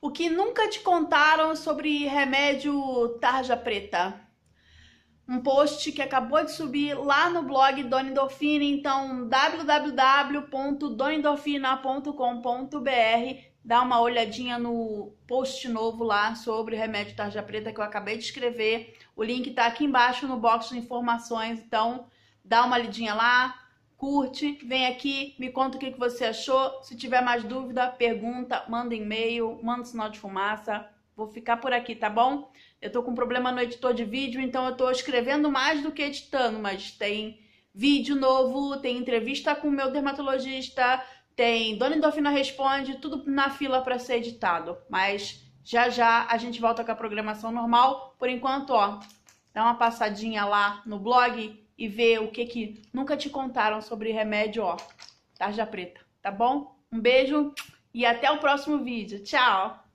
O que nunca te contaram sobre remédio tarja preta? Um post que acabou de subir lá no blog Dona Endorfina, então www.donendorfina.com.br. Dá uma olhadinha no post novo lá sobre remédio tarja preta que eu acabei de escrever. O link tá aqui embaixo no box de informações, então dá uma lidinha lá, curte, vem aqui, me conta o que você achou. Se tiver mais dúvida, pergunta, manda e-mail, manda um sinal de fumaça. Vou ficar por aqui, tá bom? Eu tô com problema no editor de vídeo, então eu tô escrevendo mais do que editando, mas tem vídeo novo, tem entrevista com o meu dermatologista, tem Dona Endorfina Responde, tudo na fila para ser editado. Mas já já a gente volta com a programação normal. Por enquanto, ó, dá uma passadinha lá no blog, e ver o que que nunca te contaram sobre remédio, ó, tarja preta, tá bom? Um beijo e até o próximo vídeo. Tchau!